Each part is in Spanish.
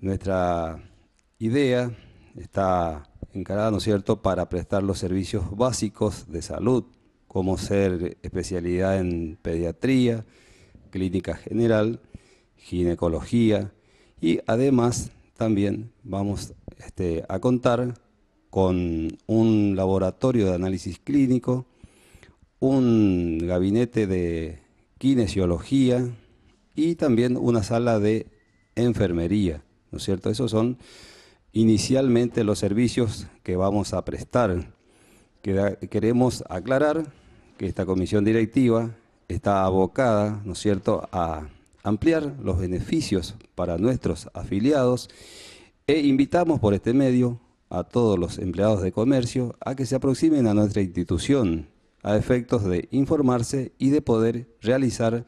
Nuestra idea está encarada, ¿no es cierto?, para prestar los servicios básicos de salud, como ser especialidad en pediatría, clínica general, ginecología y además también vamos este, a contar con un laboratorio de análisis clínico, un gabinete de kinesiología y también una sala de enfermería. ¿no es cierto? Esos son inicialmente los servicios que vamos a prestar. Queremos aclarar que esta comisión directiva está abocada, ¿no es cierto?, a ampliar los beneficios para nuestros afiliados e invitamos por este medio a todos los empleados de comercio a que se aproximen a nuestra institución a efectos de informarse y de poder realizar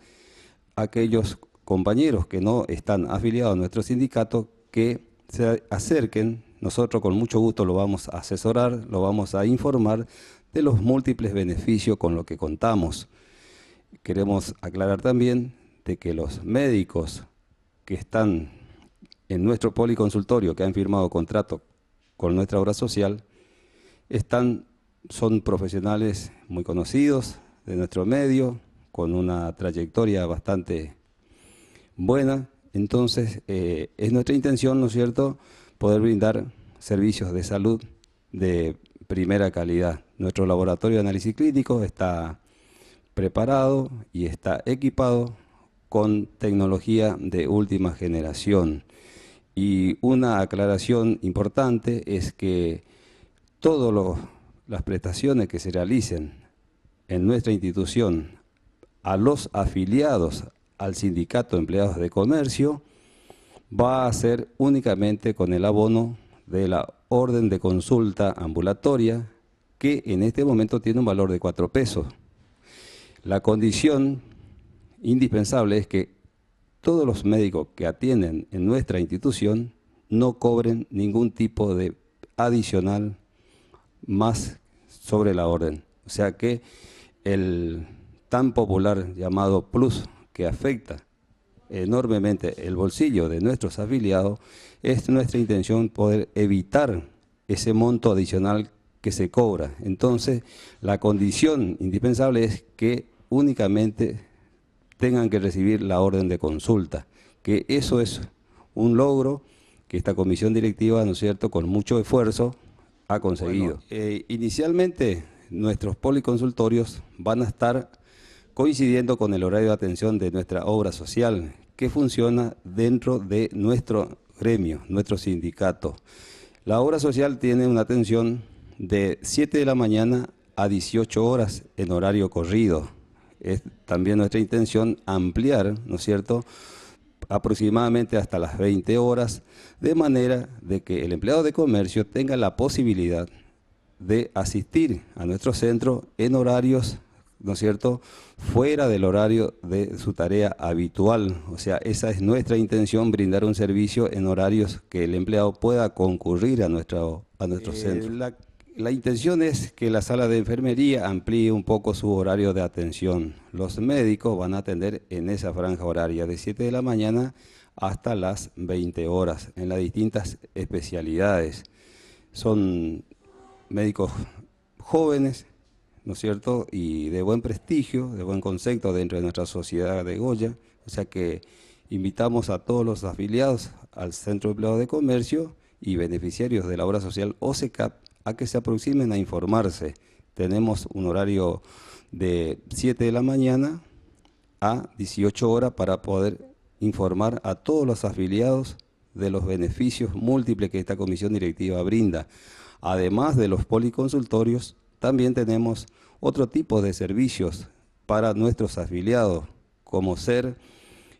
aquellos compañeros que no están afiliados a nuestro sindicato que se acerquen. Nosotros con mucho gusto lo vamos a asesorar, lo vamos a informar de los múltiples beneficios con los que contamos. Queremos aclarar también de que los médicos que están en nuestro policonsultorio, que han firmado contrato con nuestra obra social, están, son profesionales muy conocidos de nuestro medio, con una trayectoria bastante buena entonces, eh, es nuestra intención, ¿no es cierto?, poder brindar servicios de salud de primera calidad. Nuestro laboratorio de análisis clínico está preparado y está equipado con tecnología de última generación. Y una aclaración importante es que todas las prestaciones que se realicen en nuestra institución a los afiliados al sindicato de empleados de comercio va a ser únicamente con el abono de la orden de consulta ambulatoria que en este momento tiene un valor de 4 pesos. La condición indispensable es que todos los médicos que atienden en nuestra institución no cobren ningún tipo de adicional más sobre la orden. O sea que el tan popular llamado plus que afecta enormemente el bolsillo de nuestros afiliados, es nuestra intención poder evitar ese monto adicional que se cobra. Entonces, la condición indispensable es que únicamente tengan que recibir la orden de consulta, que eso es un logro que esta comisión directiva, ¿no es cierto?, con mucho esfuerzo ha conseguido. Eh, inicialmente, nuestros policonsultorios van a estar coincidiendo con el horario de atención de nuestra obra social, que funciona dentro de nuestro gremio, nuestro sindicato. La obra social tiene una atención de 7 de la mañana a 18 horas en horario corrido. Es también nuestra intención ampliar, ¿no es cierto?, aproximadamente hasta las 20 horas, de manera de que el empleado de comercio tenga la posibilidad de asistir a nuestro centro en horarios ¿no es cierto?, fuera del horario de su tarea habitual. O sea, esa es nuestra intención, brindar un servicio en horarios que el empleado pueda concurrir a nuestro, a nuestro eh, centro. La, la intención es que la sala de enfermería amplíe un poco su horario de atención. Los médicos van a atender en esa franja horaria de 7 de la mañana hasta las 20 horas en las distintas especialidades. Son médicos jóvenes, ¿no es cierto? Y de buen prestigio, de buen concepto dentro de nuestra sociedad de Goya. O sea que invitamos a todos los afiliados al Centro de Empleado de Comercio y beneficiarios de la obra social OSECAP a que se aproximen a informarse. Tenemos un horario de 7 de la mañana a 18 horas para poder informar a todos los afiliados de los beneficios múltiples que esta comisión directiva brinda, además de los policonsultorios también tenemos otro tipo de servicios para nuestros afiliados, como ser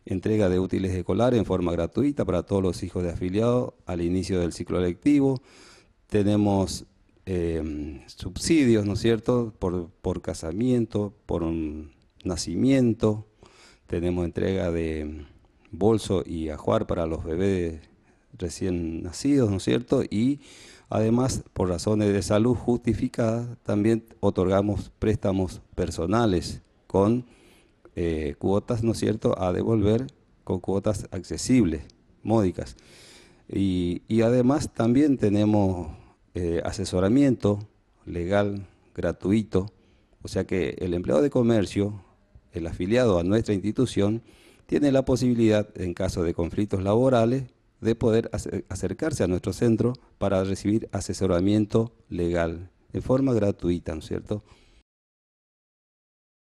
entrega de útiles escolares en forma gratuita para todos los hijos de afiliados al inicio del ciclo lectivo. Tenemos eh, subsidios, ¿no es cierto?, por, por casamiento, por un nacimiento. Tenemos entrega de bolso y ajuar para los bebés recién nacidos, ¿no es cierto? Y además, por razones de salud justificadas, también otorgamos préstamos personales con eh, cuotas, ¿no es cierto?, a devolver con cuotas accesibles, módicas. Y, además también tenemos eh, asesoramiento legal gratuito, o sea que el empleado de comercio, el afiliado a nuestra institución, tiene la posibilidad, en caso de conflictos laborales, de poder acercarse a nuestro centro para recibir asesoramiento legal de forma gratuita, ¿no es cierto?,